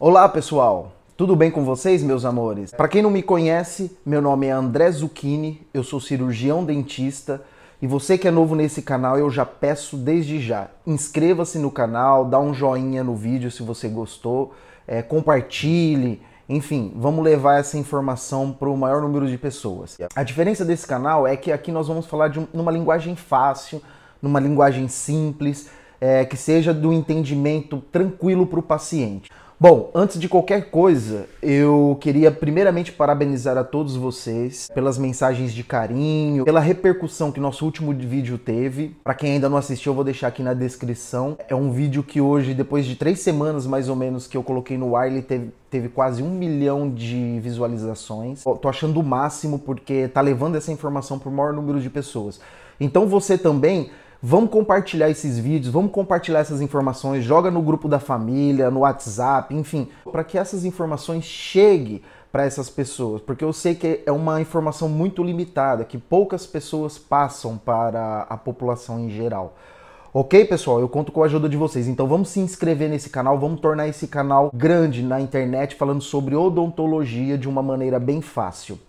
Olá, pessoal. Tudo bem com vocês, meus amores? Para quem não me conhece, meu nome é André Zucchini, eu sou cirurgião dentista e você que é novo nesse canal, eu já peço desde já, inscreva-se no canal, dá um joinha no vídeo se você gostou, é, compartilhe, enfim, vamos levar essa informação para o maior número de pessoas. A diferença desse canal é que aqui nós vamos falar de numa linguagem fácil, numa linguagem simples, é, que seja do entendimento tranquilo para o paciente. Bom, antes de qualquer coisa, eu queria primeiramente parabenizar a todos vocês pelas mensagens de carinho, pela repercussão que nosso último vídeo teve. Para quem ainda não assistiu, eu vou deixar aqui na descrição. É um vídeo que hoje, depois de três semanas mais ou menos que eu coloquei no ar, ele teve, teve quase um milhão de visualizações. Tô achando o máximo porque tá levando essa informação para o maior número de pessoas. Então você também Vamos compartilhar esses vídeos, vamos compartilhar essas informações, joga no grupo da família, no WhatsApp, enfim, para que essas informações cheguem para essas pessoas, porque eu sei que é uma informação muito limitada, que poucas pessoas passam para a população em geral. Ok, pessoal? Eu conto com a ajuda de vocês. Então vamos se inscrever nesse canal, vamos tornar esse canal grande na internet falando sobre odontologia de uma maneira bem fácil.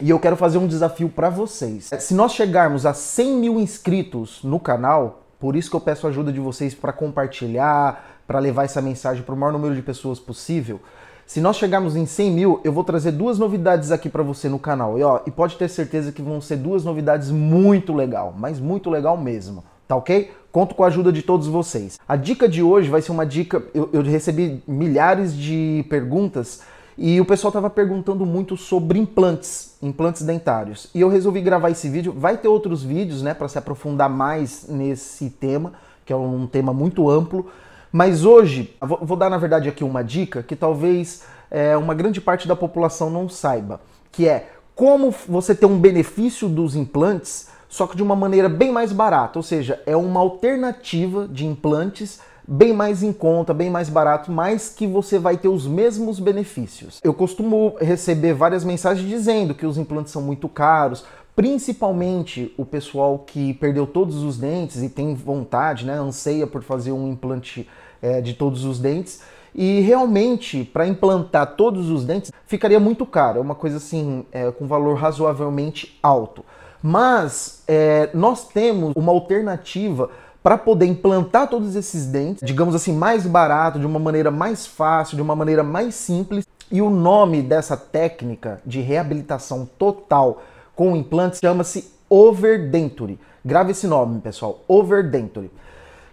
E eu quero fazer um desafio para vocês. É, se nós chegarmos a 100 mil inscritos no canal, por isso que eu peço a ajuda de vocês para compartilhar, para levar essa mensagem para o maior número de pessoas possível. Se nós chegarmos em 100 mil, eu vou trazer duas novidades aqui para você no canal. E, ó, e pode ter certeza que vão ser duas novidades muito legal, mas muito legal mesmo, tá ok? Conto com a ajuda de todos vocês. A dica de hoje vai ser uma dica. Eu, eu recebi milhares de perguntas e o pessoal estava perguntando muito sobre implantes, implantes dentários. E eu resolvi gravar esse vídeo. Vai ter outros vídeos, né, para se aprofundar mais nesse tema, que é um tema muito amplo. Mas hoje, vou dar na verdade aqui uma dica que talvez é, uma grande parte da população não saiba, que é como você ter um benefício dos implantes, só que de uma maneira bem mais barata. Ou seja, é uma alternativa de implantes bem mais em conta, bem mais barato, mas que você vai ter os mesmos benefícios. Eu costumo receber várias mensagens dizendo que os implantes são muito caros, principalmente o pessoal que perdeu todos os dentes e tem vontade, né, anseia por fazer um implante é, de todos os dentes. E realmente, para implantar todos os dentes, ficaria muito caro. É uma coisa assim, é, com valor razoavelmente alto. Mas é, nós temos uma alternativa para poder implantar todos esses dentes, digamos assim, mais barato, de uma maneira mais fácil, de uma maneira mais simples. E o nome dessa técnica de reabilitação total com implantes chama-se overdenture. Grave esse nome, pessoal, overdenture.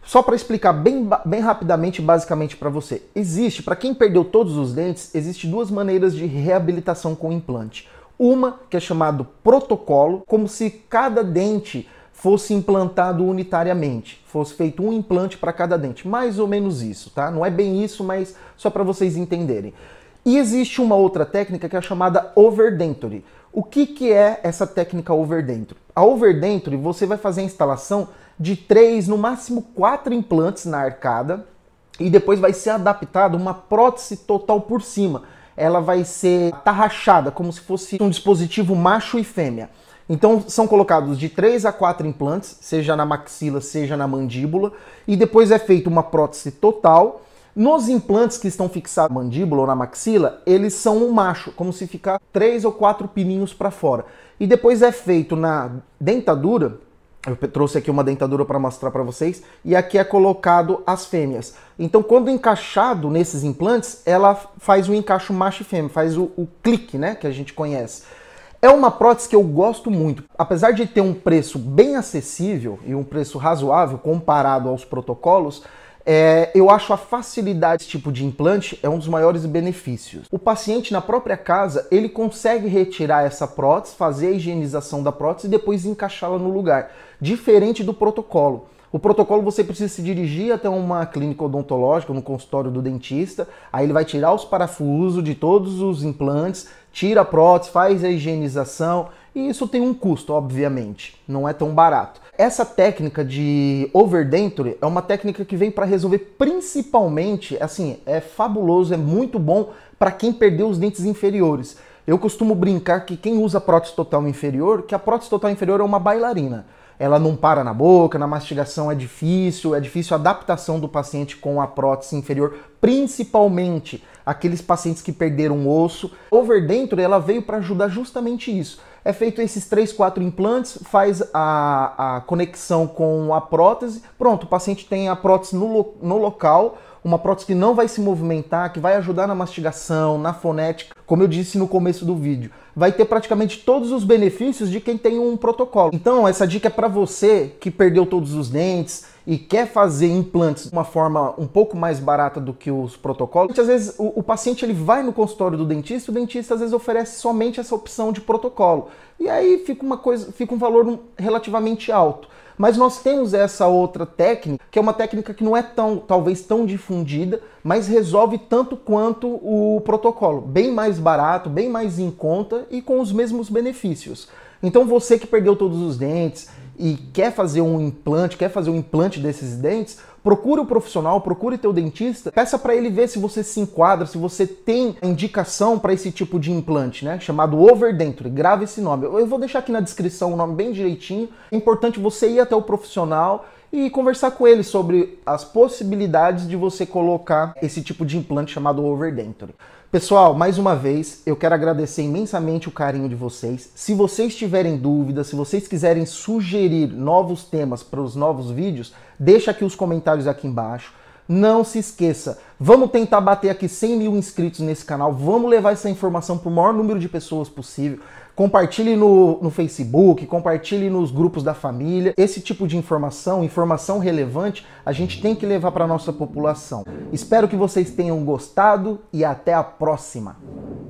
Só para explicar bem, bem rapidamente, basicamente para você, existe para quem perdeu todos os dentes, existe duas maneiras de reabilitação com implante. Uma que é chamado protocolo, como se cada dente fosse implantado unitariamente, fosse feito um implante para cada dente, mais ou menos isso, tá? Não é bem isso, mas só para vocês entenderem. E existe uma outra técnica que é chamada overdenture. O que, que é essa técnica overdenture? A overdenture você vai fazer a instalação de três, no máximo quatro implantes na arcada e depois vai ser adaptada uma prótese total por cima. Ela vai ser tarrachada, como se fosse um dispositivo macho e fêmea. Então são colocados de 3 a 4 implantes, seja na maxila, seja na mandíbula, e depois é feita uma prótese total. Nos implantes que estão fixados na mandíbula ou na maxila, eles são um macho, como se ficar três ou quatro pininhos para fora. E depois é feito na dentadura, eu trouxe aqui uma dentadura para mostrar para vocês, e aqui é colocado as fêmeas. Então, quando encaixado nesses implantes, ela faz o um encaixe macho e fêmea, faz o, o clique, né, que a gente conhece. É uma prótese que eu gosto muito. Apesar de ter um preço bem acessível e um preço razoável comparado aos protocolos, é, eu acho a facilidade desse tipo de implante é um dos maiores benefícios. O paciente na própria casa ele consegue retirar essa prótese, fazer a higienização da prótese e depois encaixá-la no lugar, diferente do protocolo. O protocolo você precisa se dirigir até uma clínica odontológica, no consultório do dentista, aí ele vai tirar os parafusos de todos os implantes, tira a prótese, faz a higienização, e isso tem um custo, obviamente, não é tão barato. Essa técnica de overdenture é uma técnica que vem para resolver principalmente, assim, é fabuloso, é muito bom para quem perdeu os dentes inferiores. Eu costumo brincar que quem usa prótese total inferior, que a prótese total inferior é uma bailarina ela não para na boca, na mastigação é difícil, é difícil a adaptação do paciente com a prótese inferior, principalmente aqueles pacientes que perderam osso. Overdenture ela veio para ajudar justamente isso. É feito esses três, quatro implantes, faz a, a conexão com a prótese, pronto, o paciente tem a prótese no, no local, uma prótese que não vai se movimentar, que vai ajudar na mastigação, na fonética, como eu disse no começo do vídeo. Vai ter praticamente todos os benefícios de quem tem um protocolo. Então, essa dica é para você que perdeu todos os dentes e quer fazer implantes de uma forma um pouco mais barata do que os protocolos. Às vezes, o, o paciente ele vai no consultório do dentista e o dentista às vezes oferece somente essa opção de protocolo. E aí fica uma coisa, fica um valor relativamente alto. Mas nós temos essa outra técnica, que é uma técnica que não é tão, talvez tão difundida, mas resolve tanto quanto o protocolo, bem mais barato, bem mais em conta e com os mesmos benefícios. Então você que perdeu todos os dentes e quer fazer um implante, quer fazer um implante desses dentes, procure o profissional, procure teu dentista, peça para ele ver se você se enquadra, se você tem indicação para esse tipo de implante, né? Chamado overdenture. Grave esse nome. Eu vou deixar aqui na descrição o nome bem direitinho. É importante você ir até o profissional e conversar com ele sobre as possibilidades de você colocar esse tipo de implante chamado overdenture. Pessoal, mais uma vez, eu quero agradecer imensamente o carinho de vocês. Se vocês tiverem dúvidas, se vocês quiserem sugerir novos temas para os novos vídeos, deixa aqui os comentários aqui embaixo. Não se esqueça, vamos tentar bater aqui 100 mil inscritos nesse canal, vamos levar essa informação para o maior número de pessoas possível compartilhe no, no Facebook, compartilhe nos grupos da família. Esse tipo de informação, informação relevante, a gente tem que levar para a nossa população. Espero que vocês tenham gostado e até a próxima!